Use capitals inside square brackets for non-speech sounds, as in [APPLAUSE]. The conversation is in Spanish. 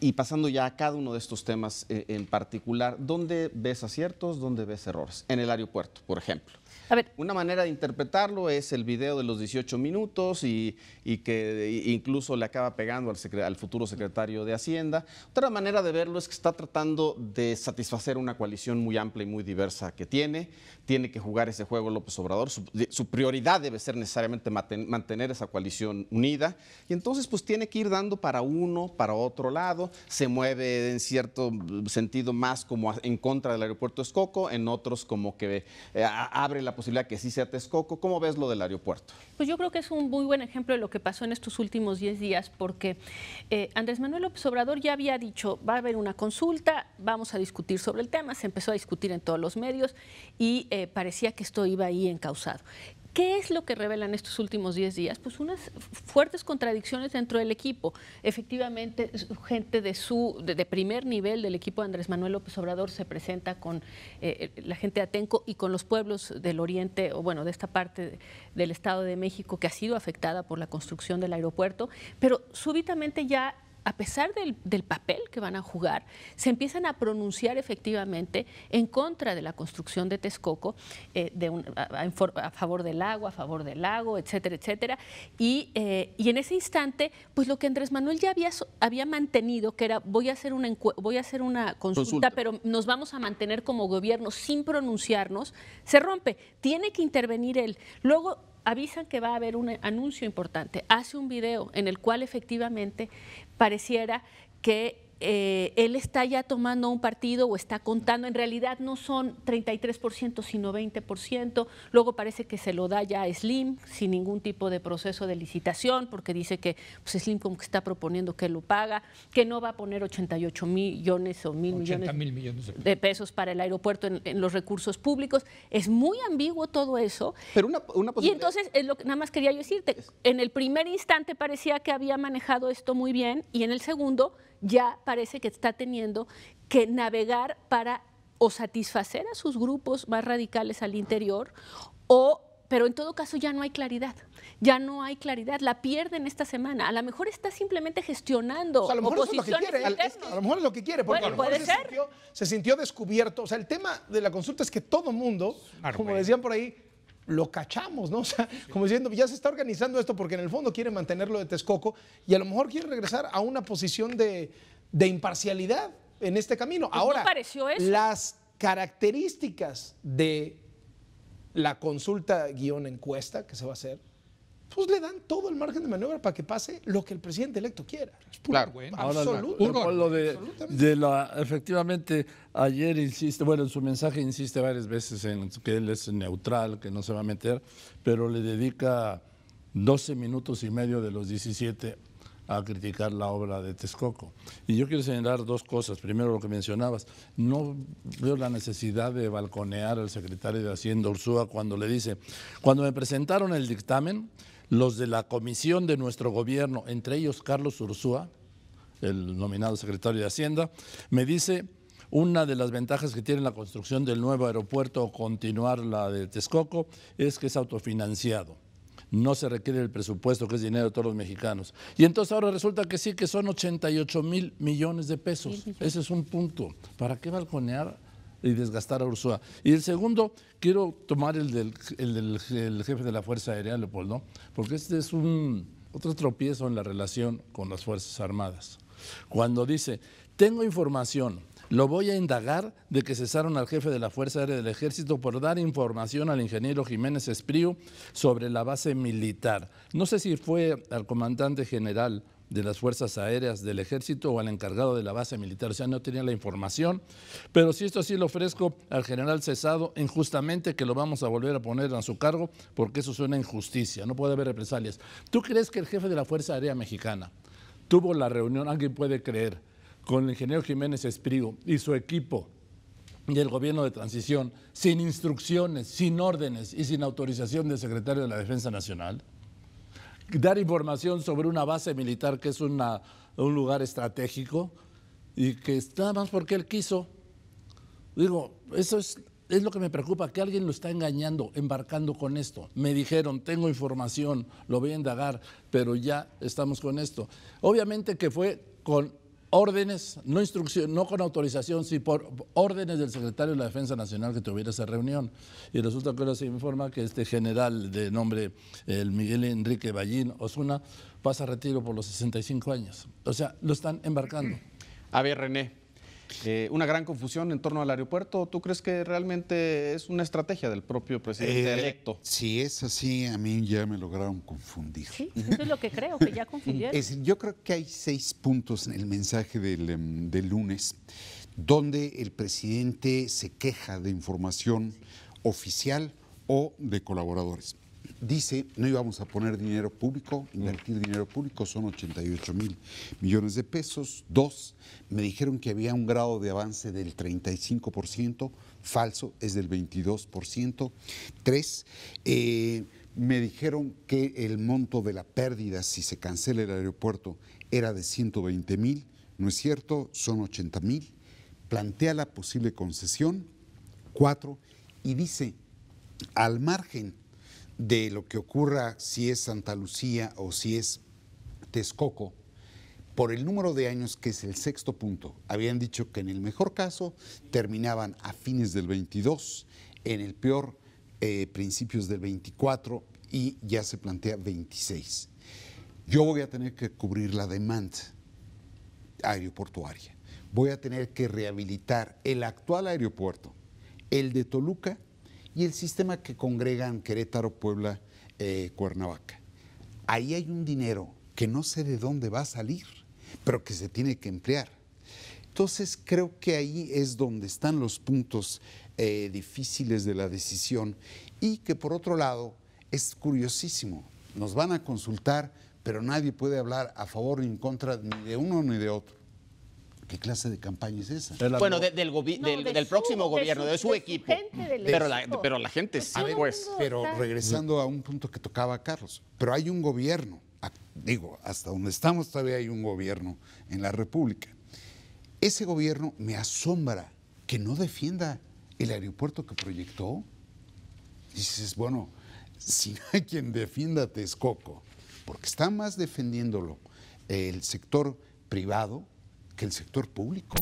Y pasando ya a cada uno de estos temas eh, en particular, ¿dónde ves aciertos, dónde ves errores? En el aeropuerto, por ejemplo. Una manera de interpretarlo es el video de los 18 minutos y, que incluso le acaba pegando al, futuro secretario de Hacienda. Otra manera de verlo es que está tratando de satisfacer una coalición muy amplia y muy diversa que tiene. Tiene que jugar ese juego López Obrador. su prioridad debe ser necesariamente mantener esa coalición unida. Y entonces pues tiene que ir dando para uno, para otro lado se mueve en cierto sentido más como en contra del aeropuerto Escoco, en otros como que eh, abre la posibilidad que sí sea Texcoco. ¿Cómo ves lo del aeropuerto? Pues yo creo que es un muy buen ejemplo de lo que pasó en estos últimos 10 días, porque eh, Andrés Manuel López Obrador ya había dicho, va a haber una consulta, vamos a discutir sobre el tema, se empezó a discutir en todos los medios y eh, parecía que esto iba ahí encausado. ¿Qué es lo que revelan estos últimos 10 días? Pues unas fuertes contradicciones dentro del equipo. Efectivamente, gente de su de, primer nivel del equipo de Andrés Manuel López Obrador se presenta con eh, eh, la gente de Atenco y con los pueblos del oriente, o bueno, de esta parte del Estado de México que ha sido afectada por la construcción del aeropuerto, pero súbitamente ya a pesar del, papel que van a jugar, se empiezan a pronunciar efectivamente en contra de la construcción de Texcoco, eh, a, favor del agua, a favor del lago, etcétera, etcétera. Y, eh, en ese instante, pues lo que Andrés Manuel ya había, había mantenido, que era voy a hacer una, voy a hacer una consulta, consulta, pero nos vamos a mantener como gobierno sin pronunciarnos, se rompe. Tiene que intervenir él. Luego avisan que va a haber un anuncio importante, hace un video en el cual efectivamente pareciera que eh, él está ya tomando un partido o está contando, en realidad no son 33% sino 20%, luego parece que se lo da ya a Slim sin ningún tipo de proceso de licitación porque dice que pues, Slim como que está proponiendo que lo paga, que no va a poner 88 millones o mil millones, de, pesos. para el aeropuerto en, los recursos públicos, es muy ambiguo todo eso. Pero Y entonces, es lo nada más quería yo decirte, en el primer instante parecía que había manejado esto muy bien y en el segundo ya parece que está teniendo que navegar para o satisfacer a sus grupos más radicales al interior o pero en todo caso ya no hay claridad. Ya no hay claridad, la pierden esta semana. A lo mejor está simplemente gestionando. O a lo mejor es lo que quiere. porque a lo mejor se, Sintió, descubierto. O sea, el tema de la consulta es que todo mundo, como decían por ahí, lo cachamos, ¿no? [LAUGHS] O sea, como diciendo, ya se está organizando esto porque en el fondo quiere mantenerlo de Texcoco y a lo mejor quiere regresar a una posición de, imparcialidad en este camino. Pues Ahora, eso. las características de la consulta guión encuesta que se va a hacer pues le dan todo el margen de maniobra para que pase lo que el presidente electo quiera. Es puro, claro, bueno. de, la, efectivamente, ayer insiste, bueno, en su mensaje insiste varias veces en que él es neutral, que no se va a meter, pero le dedica 12 minutos y medio de los 17 a criticar la obra de Texcoco. Y yo quiero señalar dos cosas. Primero, lo que mencionabas. No veo la necesidad de balconear al secretario de Hacienda Ursúa cuando le dice, cuando me presentaron el dictamen, los de la comisión de nuestro gobierno, entre ellos Carlos Ursúa, el nominado secretario de Hacienda, me dice, una de las ventajas que tiene la construcción del nuevo aeropuerto o continuar la de Texcoco es que es autofinanciado no se requiere el presupuesto, que es dinero de todos los mexicanos. Y entonces ahora resulta que sí, que son 88 mil millones de pesos. Ese es un punto. ¿Para qué balconear y desgastar a Ursula? Y el segundo, quiero tomar el del, jefe de la Fuerza Aérea, Leopoldo, porque este es un otro tropiezo en la relación con las Fuerzas Armadas. Cuando dice, tengo información lo voy a indagar de que cesaron al jefe de la Fuerza Aérea del Ejército por dar información al ingeniero Jiménez Espriu sobre la base militar. No sé si fue al comandante general de las Fuerzas Aéreas del Ejército o al encargado de la base militar, o sea, no tenía la información, pero si esto sí lo ofrezco al general cesado, injustamente que lo vamos a volver a poner a su cargo, porque eso suena injusticia, no puede haber represalias. ¿Tú crees que el jefe de la Fuerza Aérea Mexicana tuvo la reunión, alguien puede creer, con el ingeniero Jiménez Esprigo y su equipo y el gobierno de transición, sin instrucciones, sin órdenes y sin autorización del secretario de la Defensa Nacional, dar información sobre una base militar que es una, un lugar estratégico y que está más porque él quiso. Digo, eso es, es lo que me preocupa, que alguien lo está engañando, embarcando con esto. Me dijeron, tengo información, lo voy a indagar, pero ya estamos con esto. Obviamente que fue con órdenes, no instrucción, no con autorización, sino por órdenes del secretario de la Defensa Nacional que tuviera esa reunión. Y resulta que ahora se informa que este general de nombre el Miguel Enrique Ballín Osuna pasa a retiro por los 65 años. O sea, lo están embarcando. A ver, René, eh, una gran confusión en torno al aeropuerto. ¿Tú crees que realmente es una estrategia del propio presidente eh, electo? Si es así, a mí ya me lograron confundir. Sí, eso es lo que creo, que ya confundieron. yo creo que hay seis puntos en el mensaje em, del lunes donde el presidente se queja de información oficial o de colaboradores dice, no íbamos a poner dinero público, invertir mm. dinero público, son 88 mil millones de pesos. Dos, me dijeron que había un grado de avance del 35%, falso, es del 22%. Tres, eh, me dijeron que el monto de la pérdida si se cancela el aeropuerto era de 120 mil, no es cierto, son 80 mil. Plantea la posible concesión. Cuatro, y dice, al margen de lo que ocurra si es Santa Lucía o si es Texcoco, por el número de años, que es el sexto punto. Habían dicho que en el mejor caso terminaban a fines del 22, en el peor eh, principios del 24 y ya se plantea 26. Yo voy a tener que cubrir la demanda aeroportuaria. Voy a tener que rehabilitar el actual aeropuerto, el de Toluca y el sistema que congregan Querétaro, Puebla, eh, Cuernavaca. Ahí hay un dinero que no sé de dónde va a salir, pero que se tiene que emplear. Entonces creo que ahí es donde están los puntos eh, difíciles de la decisión y que por otro lado es curiosísimo. Nos van a consultar, pero nadie puede hablar a favor ni en contra ni de uno ni de otro. ¿Qué clase de campaña es esa? Bueno, del, próximo gobierno, de su, equipo. pero, la, pero, la, gente sí, pues. Pero regresando a un punto que tocaba Carlos, pero hay un gobierno, digo, hasta donde estamos todavía hay un gobierno en la República. Ese gobierno me asombra que no defienda el aeropuerto que proyectó. Y dices, bueno, si no hay quien defienda Texcoco, porque está más defendiéndolo el sector privado que el sector público.